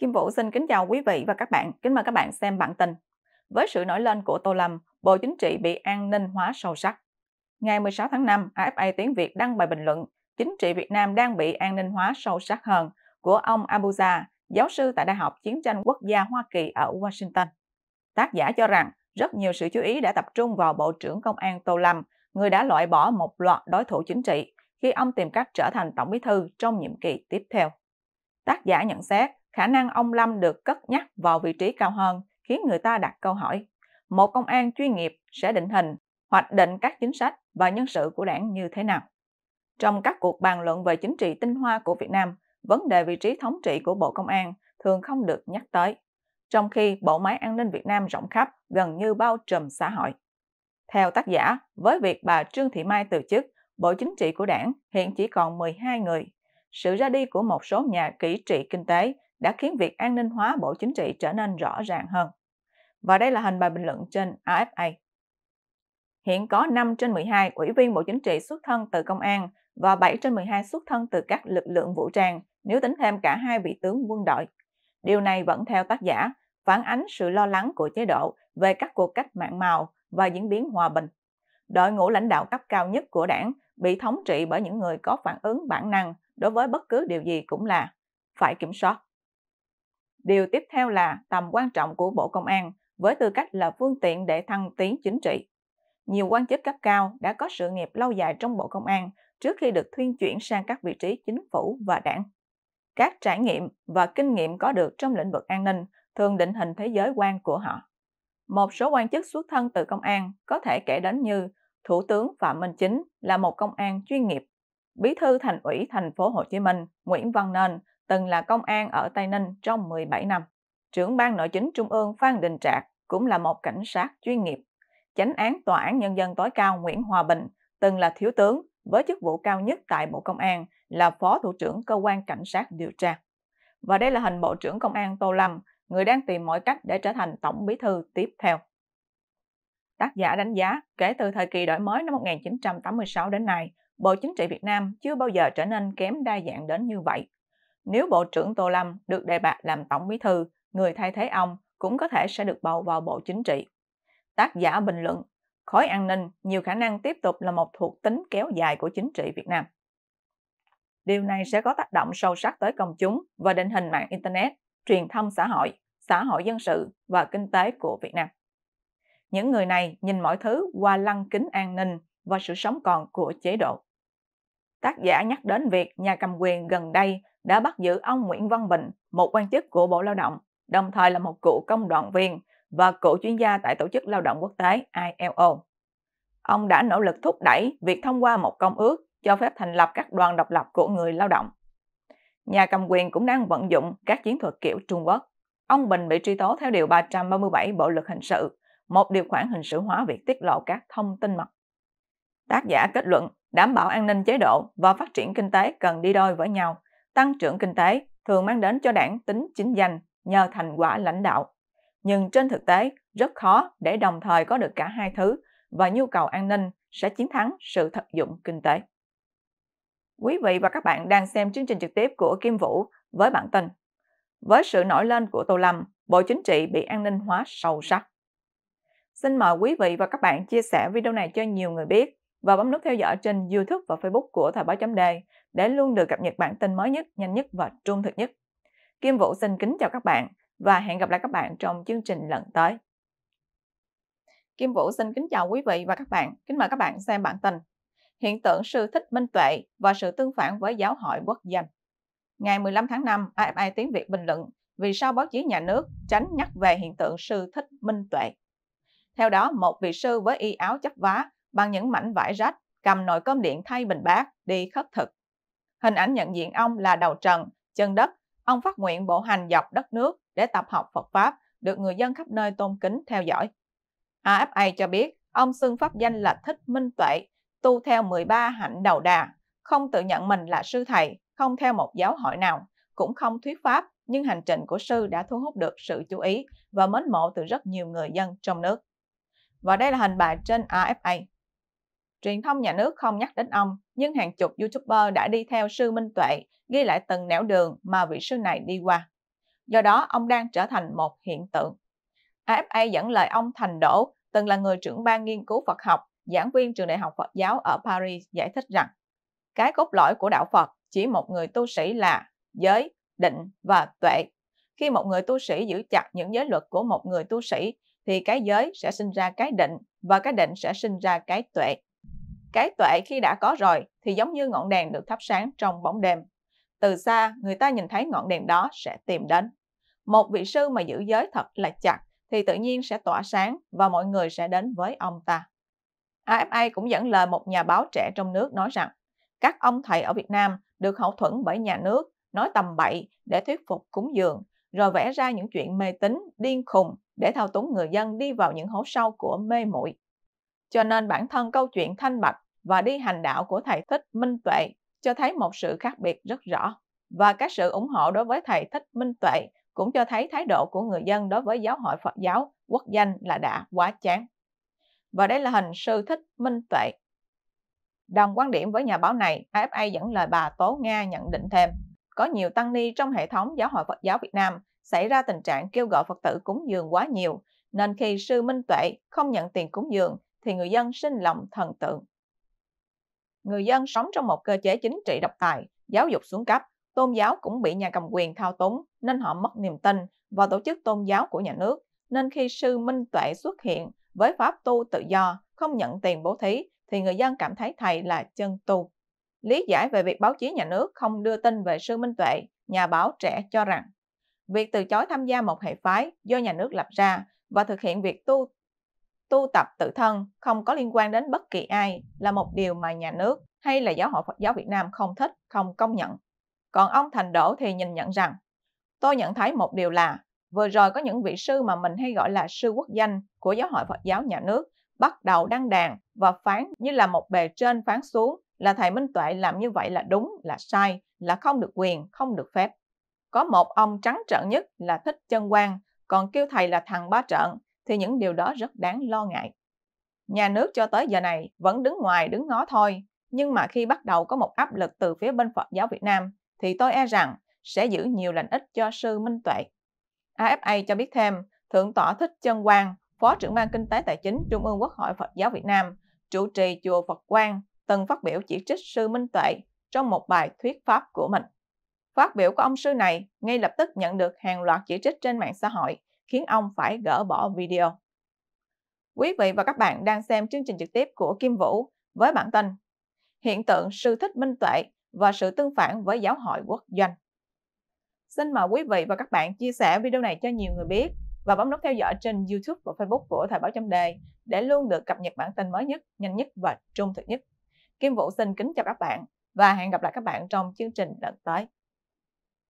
Kim Vũ xin kính chào quý vị và các bạn. Kính mời các bạn xem bản tin. Với sự nổi lên của Tô Lâm, Bộ Chính trị bị an ninh hóa sâu sắc. Ngày 16 tháng 5, AFA Tiếng Việt đăng bài bình luận Chính trị Việt Nam đang bị an ninh hóa sâu sắc hơn của ông Abuza, giáo sư tại Đại học Chiến tranh Quốc gia Hoa Kỳ ở Washington. Tác giả cho rằng rất nhiều sự chú ý đã tập trung vào Bộ trưởng Công an Tô Lâm, người đã loại bỏ một loạt đối thủ chính trị khi ông tìm cách trở thành Tổng bí thư trong nhiệm kỳ tiếp theo. Tác giả nhận xét, khả năng ông Lâm được cất nhắc vào vị trí cao hơn khiến người ta đặt câu hỏi. Một công an chuyên nghiệp sẽ định hình, hoạch định các chính sách và nhân sự của đảng như thế nào. Trong các cuộc bàn luận về chính trị tinh hoa của Việt Nam, vấn đề vị trí thống trị của Bộ Công an thường không được nhắc tới, trong khi bộ máy an ninh Việt Nam rộng khắp gần như bao trùm xã hội. Theo tác giả, với việc bà Trương Thị Mai từ chức, Bộ Chính trị của đảng hiện chỉ còn 12 người. Sự ra đi của một số nhà kỹ trị kinh tế đã khiến việc an ninh hóa Bộ Chính trị trở nên rõ ràng hơn. Và đây là hình bài bình luận trên AFA. Hiện có 5 trên 12 ủy viên Bộ Chính trị xuất thân từ công an và 7 trên 12 xuất thân từ các lực lượng vũ trang nếu tính thêm cả hai vị tướng quân đội. Điều này vẫn theo tác giả phản ánh sự lo lắng của chế độ về các cuộc cách mạng màu và diễn biến hòa bình. Đội ngũ lãnh đạo cấp cao nhất của đảng bị thống trị bởi những người có phản ứng bản năng đối với bất cứ điều gì cũng là phải kiểm soát. Điều tiếp theo là tầm quan trọng của Bộ Công an với tư cách là phương tiện để thăng tiến chính trị. Nhiều quan chức cấp cao đã có sự nghiệp lâu dài trong Bộ Công an trước khi được thuyên chuyển sang các vị trí chính phủ và đảng. Các trải nghiệm và kinh nghiệm có được trong lĩnh vực an ninh thường định hình thế giới quan của họ. Một số quan chức xuất thân từ công an có thể kể đến như Thủ tướng Phạm Minh Chính là một công an chuyên nghiệp. Bí thư Thành ủy thành phố Hồ Chí Minh Nguyễn Văn Nên từng là công an ở Tây Ninh trong 17 năm. Trưởng ban nội chính Trung ương Phan Đình Trạc cũng là một cảnh sát chuyên nghiệp. Chánh án Tòa án Nhân dân tối cao Nguyễn Hòa Bình từng là thiếu tướng với chức vụ cao nhất tại Bộ Công an là Phó Thủ trưởng Cơ quan Cảnh sát điều tra. Và đây là hình Bộ trưởng Công an Tô Lâm, người đang tìm mọi cách để trở thành Tổng bí thư tiếp theo. Tác giả đánh giá, kể từ thời kỳ đổi mới năm 1986 đến nay, Bộ Chính trị Việt Nam chưa bao giờ trở nên kém đa dạng đến như vậy nếu Bộ trưởng Tô Lâm được đề bạt làm Tổng Bí Thư, người thay thế ông cũng có thể sẽ được bầu vào Bộ Chính trị. Tác giả bình luận, khối an ninh nhiều khả năng tiếp tục là một thuộc tính kéo dài của chính trị Việt Nam. Điều này sẽ có tác động sâu sắc tới công chúng và định hình mạng Internet, truyền thông xã hội, xã hội dân sự và kinh tế của Việt Nam. Những người này nhìn mọi thứ qua lăng kính an ninh và sự sống còn của chế độ. Tác giả nhắc đến việc nhà cầm quyền gần đây đã bắt giữ ông Nguyễn Văn Bình, một quan chức của Bộ Lao động, đồng thời là một cựu công đoàn viên và cựu chuyên gia tại Tổ chức Lao động Quốc tế ILO. Ông đã nỗ lực thúc đẩy việc thông qua một công ước cho phép thành lập các đoàn độc lập của người lao động. Nhà cầm quyền cũng đang vận dụng các chiến thuật kiểu Trung Quốc. Ông Bình bị truy tố theo Điều 337 Bộ Luật Hình sự, một điều khoản hình sự hóa việc tiết lộ các thông tin mật. Tác giả kết luận, đảm bảo an ninh chế độ và phát triển kinh tế cần đi đôi với nhau – tăng trưởng kinh tế thường mang đến cho đảng tính chính danh nhờ thành quả lãnh đạo. Nhưng trên thực tế, rất khó để đồng thời có được cả hai thứ và nhu cầu an ninh sẽ chiến thắng sự thực dụng kinh tế. Quý vị và các bạn đang xem chương trình trực tiếp của Kim Vũ với bản tin Với sự nổi lên của Tô Lâm, Bộ Chính trị bị an ninh hóa sâu sắc. Xin mời quý vị và các bạn chia sẻ video này cho nhiều người biết và bấm nút theo dõi trên YouTube và Facebook của Thời báo chấm đề để luôn được cập nhật bản tin mới nhất, nhanh nhất và trung thực nhất. Kim Vũ xin kính chào các bạn và hẹn gặp lại các bạn trong chương trình lần tới. Kim Vũ xin kính chào quý vị và các bạn, kính mời các bạn xem bản tin. Hiện tượng sư thích minh tuệ và sự tương phản với giáo hội quốc dân. Ngày 15 tháng 5, AFI tiếng Việt bình luận vì sao báo chí nhà nước tránh nhắc về hiện tượng sư thích minh tuệ. Theo đó, một vị sư với y áo chấp vá bằng những mảnh vải rách, cầm nồi cơm điện thay bình bát, đi khất thực. Hình ảnh nhận diện ông là đầu trần, chân đất, ông phát nguyện bộ hành dọc đất nước để tập học Phật Pháp, được người dân khắp nơi tôn kính theo dõi. AFA cho biết, ông xưng pháp danh là Thích Minh Tuệ, tu theo 13 hạnh đầu đà, không tự nhận mình là sư thầy, không theo một giáo hội nào, cũng không thuyết pháp, nhưng hành trình của sư đã thu hút được sự chú ý và mến mộ từ rất nhiều người dân trong nước. Và đây là hình bài trên AFA. Truyền thông nhà nước không nhắc đến ông, nhưng hàng chục YouTuber đã đi theo sư Minh Tuệ, ghi lại từng nẻo đường mà vị sư này đi qua. Do đó, ông đang trở thành một hiện tượng. AFA dẫn lời ông Thành Đỗ, từng là người trưởng ban nghiên cứu Phật học, giảng viên trường đại học Phật giáo ở Paris giải thích rằng cái cốt lõi của đạo Phật chỉ một người tu sĩ là giới, định và tuệ. Khi một người tu sĩ giữ chặt những giới luật của một người tu sĩ, thì cái giới sẽ sinh ra cái định và cái định sẽ sinh ra cái tuệ. Cái tuệ khi đã có rồi thì giống như ngọn đèn được thắp sáng trong bóng đêm. Từ xa, người ta nhìn thấy ngọn đèn đó sẽ tìm đến. Một vị sư mà giữ giới thật là chặt thì tự nhiên sẽ tỏa sáng và mọi người sẽ đến với ông ta. AFA cũng dẫn lời một nhà báo trẻ trong nước nói rằng các ông thầy ở Việt Nam được hậu thuẫn bởi nhà nước nói tầm bậy để thuyết phục cúng dường, rồi vẽ ra những chuyện mê tín điên khùng để thao túng người dân đi vào những hố sâu của mê muội. Cho nên bản thân câu chuyện thanh bạch và đi hành đạo của thầy Thích Minh Tuệ cho thấy một sự khác biệt rất rõ. Và các sự ủng hộ đối với thầy Thích Minh Tuệ cũng cho thấy thái độ của người dân đối với giáo hội Phật giáo quốc danh là đã quá chán. Và đây là hình sư Thích Minh Tuệ. Đồng quan điểm với nhà báo này, AFA dẫn lời bà Tố Nga nhận định thêm, có nhiều tăng ni trong hệ thống giáo hội Phật giáo Việt Nam xảy ra tình trạng kêu gọi Phật tử cúng dường quá nhiều, nên khi sư Minh Tuệ không nhận tiền cúng dường thì người dân sinh lòng thần tượng. Người dân sống trong một cơ chế chính trị độc tài, giáo dục xuống cấp, tôn giáo cũng bị nhà cầm quyền thao túng nên họ mất niềm tin vào tổ chức tôn giáo của nhà nước. Nên khi sư Minh Tuệ xuất hiện với pháp tu tự do, không nhận tiền bố thí thì người dân cảm thấy thầy là chân tu. Lý giải về việc báo chí nhà nước không đưa tin về sư Minh Tuệ, nhà báo trẻ cho rằng việc từ chối tham gia một hệ phái do nhà nước lập ra và thực hiện việc tu tu tập tự thân không có liên quan đến bất kỳ ai là một điều mà nhà nước hay là giáo hội Phật giáo Việt Nam không thích, không công nhận. Còn ông Thành Đỗ thì nhìn nhận rằng, tôi nhận thấy một điều là vừa rồi có những vị sư mà mình hay gọi là sư quốc danh của giáo hội Phật giáo nhà nước bắt đầu đăng đàn và phán như là một bề trên phán xuống là thầy Minh Tuệ làm như vậy là đúng, là sai, là không được quyền, không được phép. Có một ông trắng trợn nhất là Thích Chân Quang, còn kêu thầy là thằng ba trợn, thì những điều đó rất đáng lo ngại. Nhà nước cho tới giờ này vẫn đứng ngoài đứng ngó thôi, nhưng mà khi bắt đầu có một áp lực từ phía bên Phật giáo Việt Nam thì tôi e rằng sẽ giữ nhiều lành ích cho sư Minh Tuệ. AFA cho biết thêm, Thượng tọa Thích Chân Quang, Phó trưởng ban Kinh tế Tài chính Trung ương Quốc hội Phật giáo Việt Nam, chủ trì chùa Phật Quang, từng phát biểu chỉ trích sư Minh Tuệ trong một bài thuyết pháp của mình. Phát biểu của ông sư này ngay lập tức nhận được hàng loạt chỉ trích trên mạng xã hội khiến ông phải gỡ bỏ video. Quý vị và các bạn đang xem chương trình trực tiếp của Kim Vũ với bản tin Hiện tượng sư thích minh tuệ và sự tương phản với giáo hội quốc doanh. Xin mời quý vị và các bạn chia sẻ video này cho nhiều người biết và bấm nút theo dõi trên YouTube và Facebook của Thời báo chấm đề để luôn được cập nhật bản tin mới nhất, nhanh nhất và trung thực nhất. Kim Vũ xin kính chào các bạn và hẹn gặp lại các bạn trong chương trình lần tới.